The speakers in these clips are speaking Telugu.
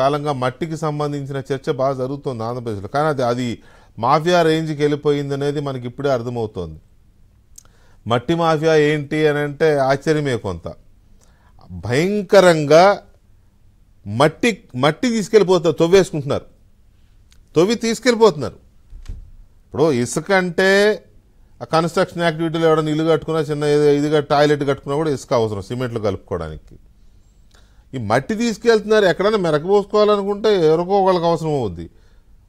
కాలంగా మట్టికి సంబంధించిన చర్చ బాగా జరుగుతుంది ఆంధ్రప్రదేశ్లో కానీ అది అది మాఫియా రేంజ్కి వెళ్ళిపోయింది అనేది మనకి ఇప్పుడే అర్థమవుతోంది మట్టి మాఫియా ఏంటి అని అంటే ఆశ్చర్యమే కొంత భయంకరంగా మట్టి మట్టి తీసుకెళ్ళిపోతారు తవ్వేసుకుంటున్నారు తవ్వి తీసుకెళ్ళిపోతున్నారు ఇప్పుడు ఇసుక అంటే కన్స్ట్రక్షన్ యాక్టివిటీలో ఎవడన్నా ఇల్లు కట్టుకున్నా చిన్న ఇదిగా టాయిలెట్ కట్టుకున్నా కూడా ఇసుక అవసరం సిమెంట్లు కలుపుకోవడానికి ఈ మట్టి తీసుకెళ్తున్నారు ఎక్కడైనా మెరకపోసుకోవాలనుకుంటే ఎవరికో ఒకళ్ళకి అవసరం అవుద్ది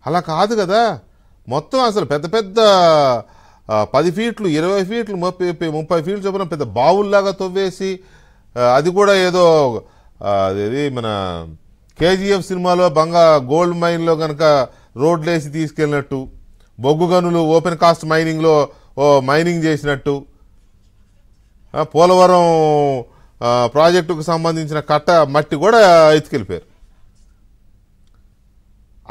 అలా కాదు కదా మొత్తం అసలు పెద్ద పెద్ద పది ఫీట్లు ఇరవై ఫీట్లు ముప్పై ముప్పై ఫీట్లు చొప్పున పెద్ద బావుల్లాగా తవ్వేసి అది కూడా ఏదో అది మన కేజీఎఫ్ సినిమాలో బంగా గోల్డ్ మైన్లో కనుక రోడ్లేసి తీసుకెళ్ళినట్టు బొగ్గు గనులు ఓపెన్ కాస్ట్ మైనింగ్లో ఓ మైనింగ్ చేసినట్టు పోలవరం ప్రాజెక్టుకు సంబంధించిన కట్ట మట్టి కూడా ఎత్తుకెళ్ళిపోయారు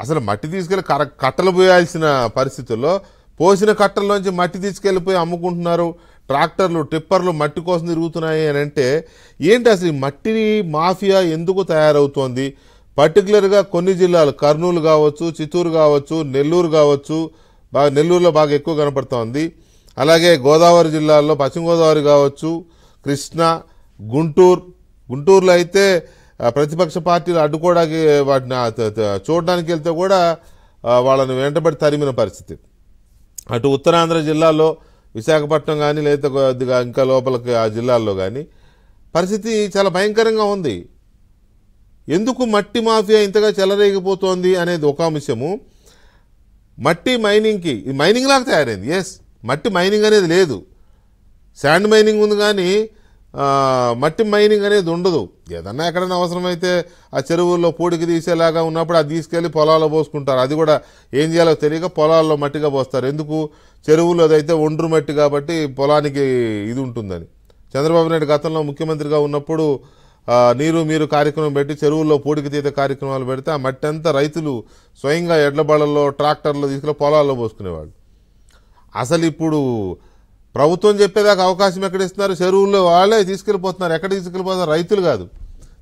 అసలు మట్టి తీసుకెళ్ళి కర కట్టలు పోయాల్సిన పరిస్థితుల్లో పోసిన కట్టల్లోంచి మట్టి తీసుకెళ్ళిపోయి అమ్ముకుంటున్నారు ట్రాక్టర్లు టిప్పర్లు మట్టి కోసం తిరుగుతున్నాయి అని అంటే ఏంటి అసలు ఈ మట్టిని మాఫియా ఎందుకు తయారవుతోంది పర్టికులర్గా కొన్ని జిల్లాలు కర్నూలు కావచ్చు చిత్తూరు కావచ్చు నెల్లూరు కావచ్చు బాగా నెల్లూరులో బాగా ఎక్కువ కనపడుతోంది అలాగే గోదావరి జిల్లాల్లో పశ్చిమ గోదావరి కావచ్చు కృష్ణా గుంటూరు గుంటూరులో అయితే ప్రతిపక్ష పార్టీలు అడ్డుకోవడానికి వాటిని చూడడానికి వెళ్తే కూడా వాళ్ళని వెంటబడి తరిమిన పరిస్థితి అటు ఉత్తరాంధ్ర జిల్లాలో విశాఖపట్నం కానీ లేదా ఇంకా లోపలికి ఆ జిల్లాల్లో కానీ పరిస్థితి చాలా భయంకరంగా ఉంది ఎందుకు మట్టి మాఫియా ఇంతగా చెలరేగిపోతోంది అనేది ఒక అంశము మట్టి మైనింగ్కి ఈ మైనింగ్ లాగా తయారైంది ఎస్ మట్టి మైనింగ్ అనేది లేదు శాండ్ మైనింగ్ ఉంది కానీ మట్టి మైనింగ్ అనేది ఉండదు ఏదన్నా ఎక్కడైనా అవసరమైతే ఆ చెరువుల్లో పూడికి తీసేలాగా ఉన్నప్పుడు అది తీసుకెళ్ళి పొలాల్లో పోసుకుంటారు అది కూడా ఏం చేయాలో తెలియక పొలాల్లో మట్టిగా పోస్తారు ఎందుకు చెరువులు అదైతే ఒండ్రు మట్టి కాబట్టి పొలానికి ఇది ఉంటుందని చంద్రబాబు నాయుడు గతంలో ముఖ్యమంత్రిగా ఉన్నప్పుడు నీరు మీరు కార్యక్రమం పెట్టి చెరువుల్లో పూడికి తీత కార్యక్రమాలు పెడితే ఆ మట్టి అంతా రైతులు స్వయంగా ఎడ్లబళ్ళల్లో ట్రాక్టర్లో తీసుకెళ్ళి పొలాల్లో పోసుకునేవాళ్ళు అసలు ఇప్పుడు ప్రభుత్వం చెప్పేదాకా అవకాశం ఎక్కడ ఇస్తున్నారు చెరువుల్లో వాళ్ళే తీసుకెళ్ళిపోతున్నారు ఎక్కడ తీసుకెళ్ళిపోతారు రైతులు కాదు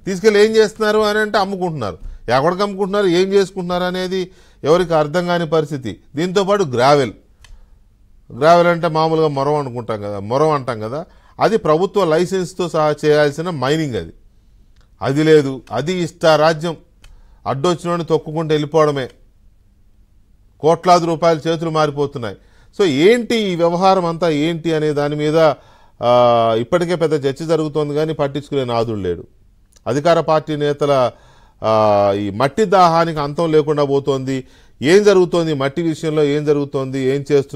తీసుకెళ్ళి ఏం చేస్తున్నారు అని అంటే అమ్ముకుంటున్నారు ఎక్కడికి అమ్ముకుంటున్నారు ఏం చేసుకుంటున్నారు అనేది ఎవరికి అర్థం కాని పరిస్థితి దీంతోపాటు గ్రావెల్ గ్రావెల్ అంటే మామూలుగా మొరం అనుకుంటాం కదా మొరం అంటాం కదా అది ప్రభుత్వ లైసెన్స్తో సహా చేయాల్సిన మైనింగ్ అది అది లేదు అది ఇష్ట రాజ్యం అడ్డొచ్చిన తొక్కుకుంటూ వెళ్ళిపోవడమే కోట్లాది రూపాయలు చేతులు మారిపోతున్నాయి సో ఏంటి ఈ వ్యవహారం అంతా ఏంటి అనే దాని మీద ఇప్పటికే పెద్ద చర్చ జరుగుతోంది కానీ పట్టించుకునే నాదుడు లేడు అధికార పార్టీ నేతల ఈ మట్టి దాహానికి అంతం లేకుండా పోతోంది ఏం జరుగుతోంది మట్టి విషయంలో ఏం జరుగుతోంది ఏం చేస్తుంది